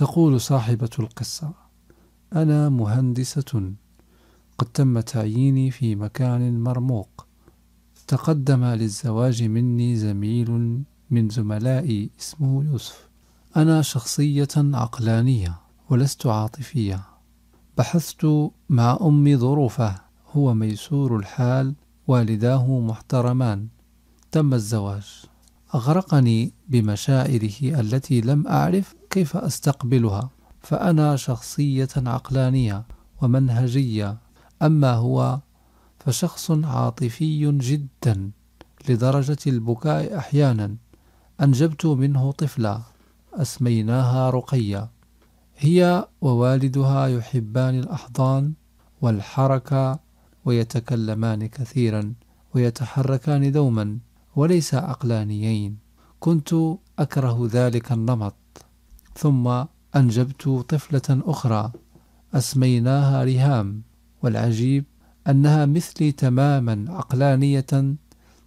تقول صاحبة القصة أنا مهندسة قد تم تعييني في مكان مرموق تقدم للزواج مني زميل من زملائي اسمه يوسف أنا شخصية عقلانية ولست عاطفية بحثت مع أمي ظروفه هو ميسور الحال والداه محترمان تم الزواج أغرقني بمشاعره التي لم أعرف كيف أستقبلها فأنا شخصية عقلانية ومنهجية أما هو فشخص عاطفي جدا لدرجة البكاء أحيانا أنجبت منه طفلة أسميناها رقية هي ووالدها يحبان الأحضان والحركة ويتكلمان كثيرا ويتحركان دوما وليس عقلانيين كنت أكره ذلك النمط ثم أنجبت طفلة أخرى أسميناها ريهام والعجيب أنها مثلي تماما عقلانية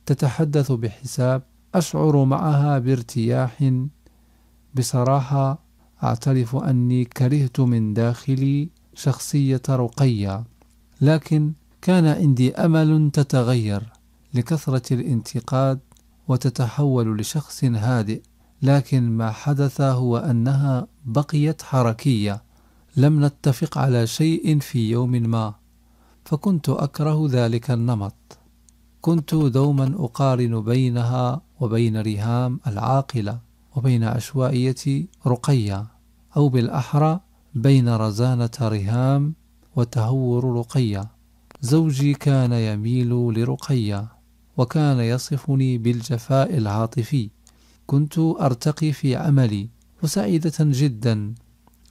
تتحدث بحساب أشعر معها بارتياح بصراحة أعترف أني كرهت من داخلي شخصية رقية لكن كان عندي أمل تتغير لكثرة الانتقاد وتتحول لشخص هادئ لكن ما حدث هو أنها بقيت حركية لم نتفق على شيء في يوم ما فكنت أكره ذلك النمط كنت دوما أقارن بينها وبين ريهام العاقلة وبين عشوائية رقية أو بالأحرى بين رزانة ريهام وتهور رقية زوجي كان يميل لرقية وكان يصفني بالجفاء العاطفي كنت أرتقي في عملي وسعيدة جدا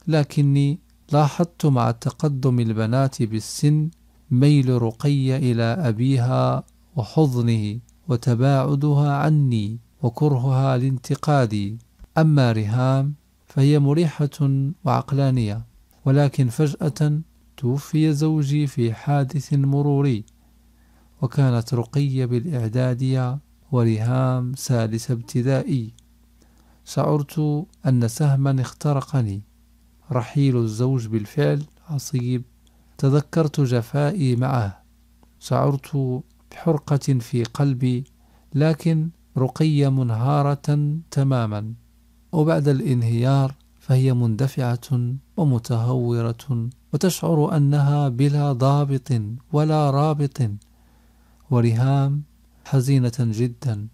لكني لاحظت مع تقدم البنات بالسن ميل رقية إلى أبيها وحضنه وتباعدها عني وكرهها لانتقادي أما رهام فهي مريحة وعقلانية ولكن فجأة توفي زوجي في حادث مروري وكانت رقية بالإعدادية ورهام سالس ابتدائي شعرت أن سهما اخترقني رحيل الزوج بالفعل عصيب تذكرت جفائي معه شعرت بحرقة في قلبي لكن رقية منهارة تماما وبعد الانهيار فهي مندفعة ومتهورة وتشعر أنها بلا ضابط ولا رابط ورهام حزينة جدا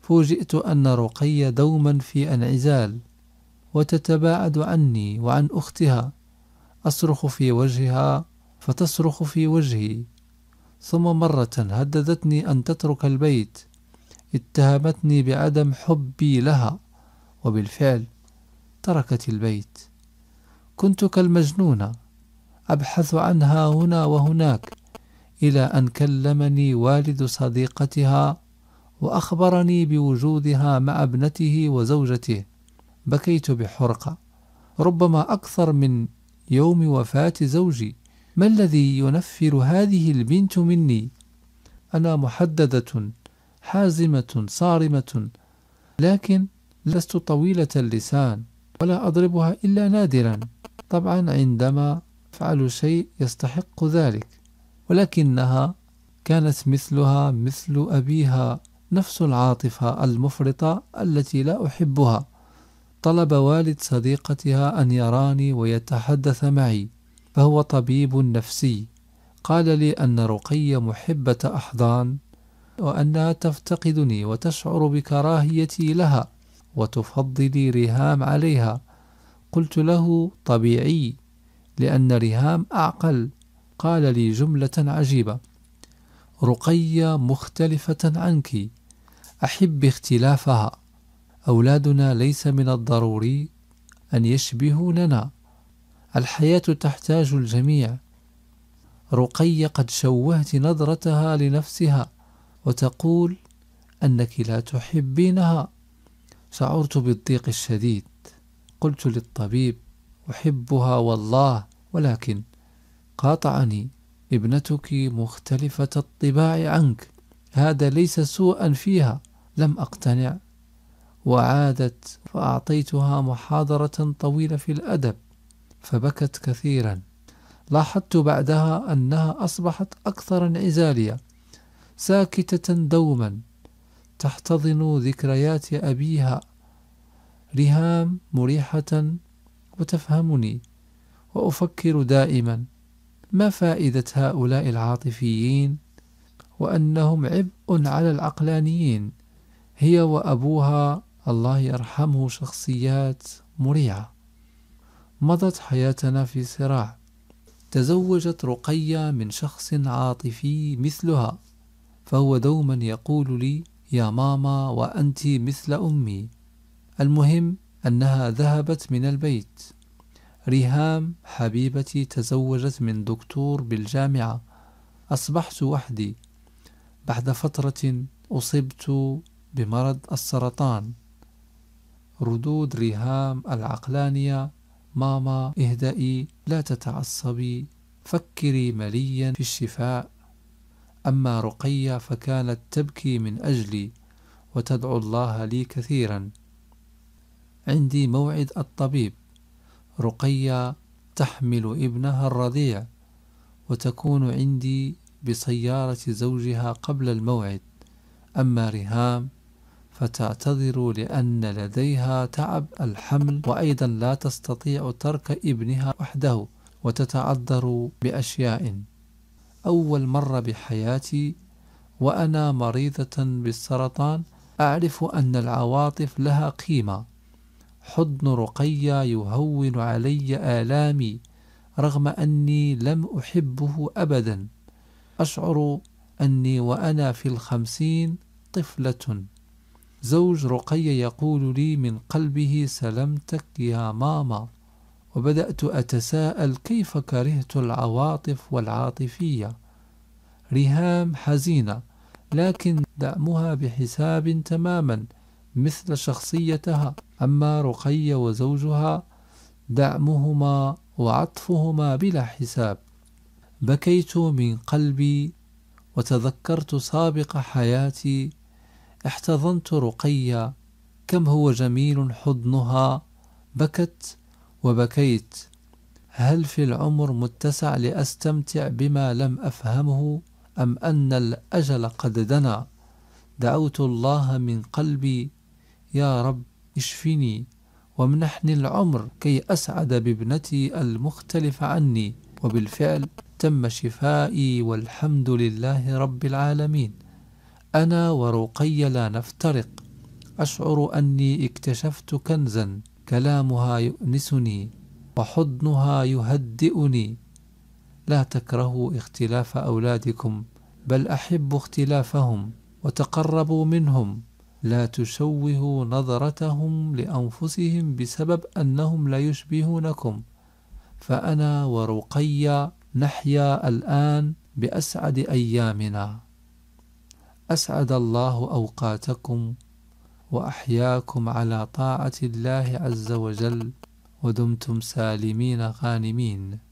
فوجئت أن رقي دوما في انعزال وتتباعد عني وعن أختها أصرخ في وجهها فتصرخ في وجهي ثم مرة هددتني أن تترك البيت اتهمتني بعدم حبي لها وبالفعل تركت البيت كنت كالمجنونة أبحث عنها هنا وهناك إلى أن كلمني والد صديقتها وأخبرني بوجودها مع ابنته وزوجته بكيت بحرقة ربما أكثر من يوم وفاة زوجي ما الذي ينفر هذه البنت مني أنا محددة حازمة صارمة لكن لست طويلة اللسان ولا أضربها إلا نادرا طبعا عندما أفعل شيء يستحق ذلك ولكنها كانت مثلها مثل أبيها نفس العاطفة المفرطة التي لا أحبها طلب والد صديقتها أن يراني ويتحدث معي فهو طبيب نفسي قال لي أن رقي محبة أحضان وأنها تفتقدني وتشعر بكراهيتي لها وتفضلي رهام عليها قلت له طبيعي لأن رهام أعقل قال لي جملة عجيبة رقية مختلفة عنك أحب اختلافها أولادنا ليس من الضروري أن يشبهوننا الحياة تحتاج الجميع رقية قد شوهت نظرتها لنفسها وتقول أنك لا تحبينها شعرت بالضيق الشديد قلت للطبيب أحبها والله ولكن قاطعني ابنتك مختلفة الطباع عنك هذا ليس سوءا فيها لم أقتنع وعادت فأعطيتها محاضرة طويلة في الأدب فبكت كثيرا لاحظت بعدها أنها أصبحت أكثر انعزالية ساكتة دوما تحتضن ذكريات أبيها رهام مريحة وتفهمني وأفكر دائما ما فائدة هؤلاء العاطفيين وأنهم عبء على العقلانيين هي وأبوها الله يرحمه شخصيات مريعة مضت حياتنا في صراع تزوجت رقية من شخص عاطفي مثلها فهو دوما يقول لي يا ماما وأنت مثل أمي المهم أنها ذهبت من البيت ريهام حبيبتي تزوجت من دكتور بالجامعة أصبحت وحدي بعد فترة أصبت بمرض السرطان ردود ريهام العقلانية ماما اهدئي لا تتعصبي فكري مليا في الشفاء أما رقية فكانت تبكي من أجلي وتدعو الله لي كثيرا عندي موعد الطبيب رقية تحمل ابنها الرضيع وتكون عندي بسيارة زوجها قبل الموعد أما ريهام فتعتذر لأن لديها تعب الحمل وأيضا لا تستطيع ترك ابنها وحده وتتعذر بأشياء أول مرة بحياتي وأنا مريضة بالسرطان أعرف أن العواطف لها قيمة حضن رقية يهون علي آلامي رغم أني لم أحبه أبدا أشعر أني وأنا في الخمسين طفلة زوج رقية يقول لي من قلبه سلمتك يا ماما وبدأت أتساءل كيف كرهت العواطف والعاطفية رهام حزينة لكن دعمها بحساب تماما مثل شخصيتها أما رقية وزوجها دعمهما وعطفهما بلا حساب بكيت من قلبي وتذكرت سابق حياتي احتضنت رقية كم هو جميل حضنها بكت وبكيت هل في العمر متسع لأستمتع بما لم أفهمه أم أن الأجل قد دنا دعوت الله من قلبي يا رب اشفني وامنحني العمر كي أسعد بابنتي المختلف عني وبالفعل تم شفائي والحمد لله رب العالمين أنا ورقي لا نفترق أشعر أني اكتشفت كنزا كلامها يؤنسني وحضنها يهدئني لا تكرهوا اختلاف أولادكم بل أحبوا اختلافهم وتقربوا منهم لا تشوهوا نظرتهم لأنفسهم بسبب أنهم لا يشبهونكم فأنا ورقي نحيا الآن بأسعد أيامنا أسعد الله أوقاتكم وأحياكم على طاعة الله عز وجل ودمتم سالمين غانمين